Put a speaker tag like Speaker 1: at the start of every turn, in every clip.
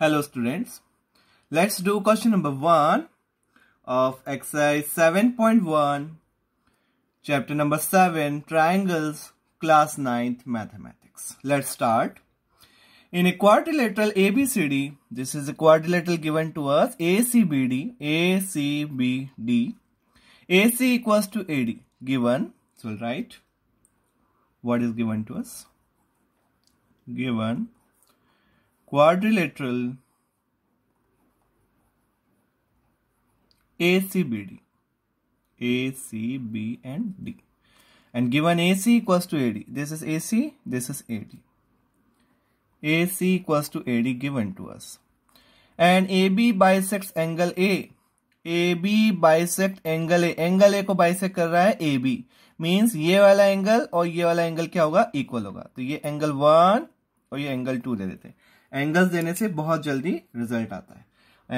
Speaker 1: Hello students. Let's do question number 1 of exercise 7.1 chapter number 7 triangles class 9th mathematics. Let's start. In a quadrilateral ABCD, this is a quadrilateral given to us ACBD, ACBD, AC equals to AD given. So we'll write what is given to us. Given quadrilateral A C B D A C B and D and given A C equals to A D this is A C this is A D A C equals to A D given to us and A B bisect angle A A B bisect angle A angle A को bisect कर रहा है A B means ये वाला angle और ये वाला angle क्या होगा इक्वल होगा तो ये एंगल वन और ये एंगल टू ले देते हैं एंगल्स देने से बहुत जल्दी रिजल्ट आता है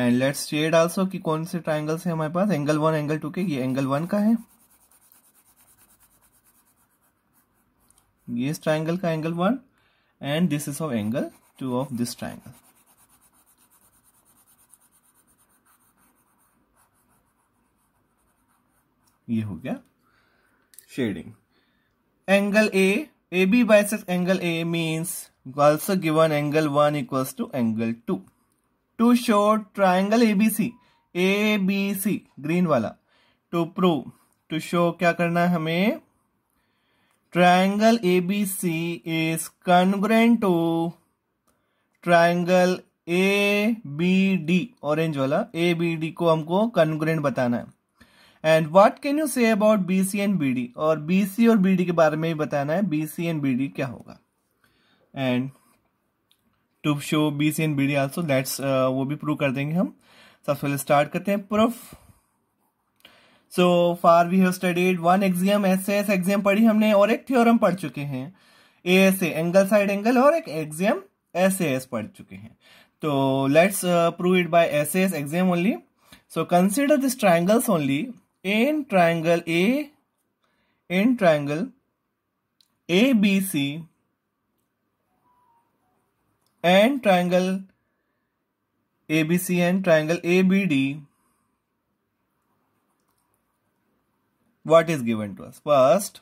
Speaker 1: एंड लेट्स शेड आल्सो कि कौन से ट्राइंगल्स है हमारे पास एंगल वन एंगल टू के ये एंगल वन का है ये इस ट्राइंगल का angle one and this is of angle two of this triangle ये हो गया shading angle A A B bisect angle A means also given angle 1 equals to angle 2. To show triangle ABC, ABC, green वाला. To prove, to show क्या करना है हमें? Triangle ABC is congruent to triangle ABD, orange वाला. ABD को हमको congruent बताना है. And what can you say about B C and B D और बी सी और बी डी के बारे में भी बताना है B C and B D क्या होगा and to show B C and B D also let's वो भी प्रूव कर देंगे हम सबसे पहले स्टार्ट करते हैं proof so far we have studied one axiom S S axiom पढ़ी हमने और एक थ्योरम पढ़ चुके हैं A S A angle side angle और एक एग्जाम एस एस पढ़ चुके हैं तो let's prove it by S S axiom only so consider this triangles only in triangle A in triangle A B C and triangle A B C and triangle A B D what is given to us first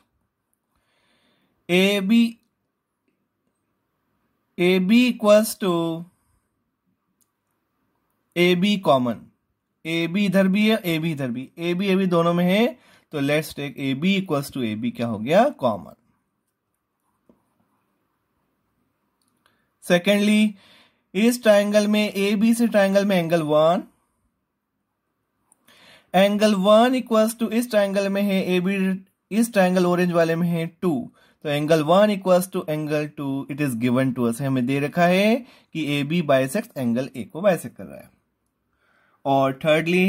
Speaker 1: A B A B equals to A B common A B इधर भी है A B इधर भी ए B A B दोनों में है तो let's take A B equals to A B क्या हो गया कॉमन सेकेंडली इस ट्राइंगल में ए बी से ट्राइंगल में angle one angle one equals to इस ट्राइंगल में है ए बी इस ट्राइंगल ऑरेंज वाले में है टू तो angle one equals to angle two it is given to us हमें दे रखा है कि A B bisect angle A को बायसेक्ट कर रहा है और थर्डली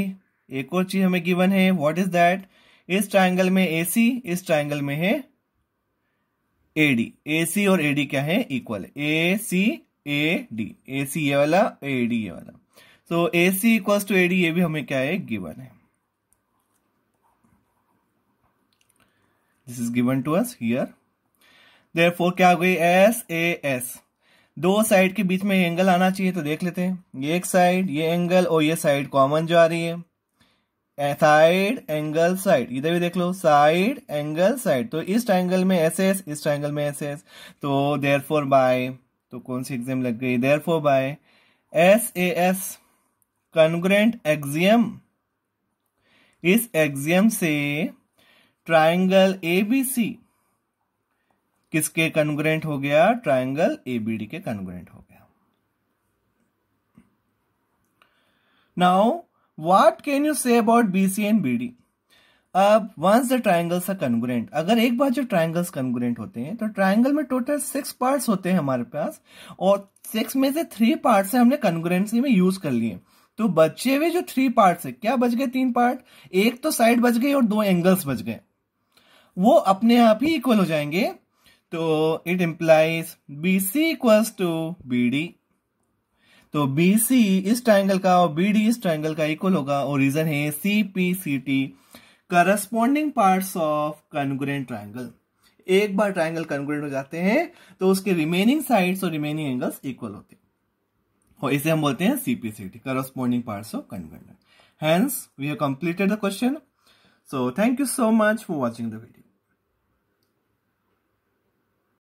Speaker 1: एक और चीज हमें गिवन है व्हाट इज दैट इस ट्राइंगल में ए सी इस ट्राइंगल में है एडी ए सी और एडी क्या है equal A C A D A सी ये वाला ए डी ये वाला so A C equal to AD ये भी हमें क्या है गिवन है this is given to us here therefore S A S एस ए एस दो साइड के बीच में एंगल आना चाहिए तो देख लेते हैं ये एक साइड ये एंगल और ये साइड कॉमन जो आ रही है साइड एंगल साइड इधर भी देख लो साइड एंगल साइड तो इस ट्राइंगल में एस एस इस ट्राइंगल में एस एस तो देर फोर बाय तो कौन सी एग्जाम लग गई therefore by S A S congruent axiom इस एक्जियम से ट्राइंगल ए बी सी किसके कन्ग्रेंट हो गया ट्राइंगल ए बी डी के कन्ग्रेंट हो गया now what can you say about B C and B D अब once the triangles are congruent अगर एक बार जो ट्राइंगल्स कन्गुरेंट होते हैं तो ट्राइंगल में टोटल सिक्स पार्ट्स होते हैं हमारे पास और सिक्स में से थ्री पार्ट्स है हमने कन्गुरेंसी में यूज कर लिए तो बचे हुए जो थ्री पार्ट्स है क्या बच गए तीन पार्ट एक तो साइड बच गई और दो एंगल्स बच गए वो अपने आप ही इक्वल हो जाएंगे तो it implies B C equals to B D तो बी सी इस ट्राइंगल का और बी डी इस ट्राइंगल का इक्वल होगा और रीजन है C P C T corresponding part of congruent triangle एक बार ट्राइंगल कन्ग्रेंट हो जाते हैं तो उसके रिमेनिंग साइड और रिमेनिंग एंगल्स इक्वल होते हैं और इसे हम बोलते हैं CPCT corresponding part of congruent hence we have completed the question so thank you so much for watching the video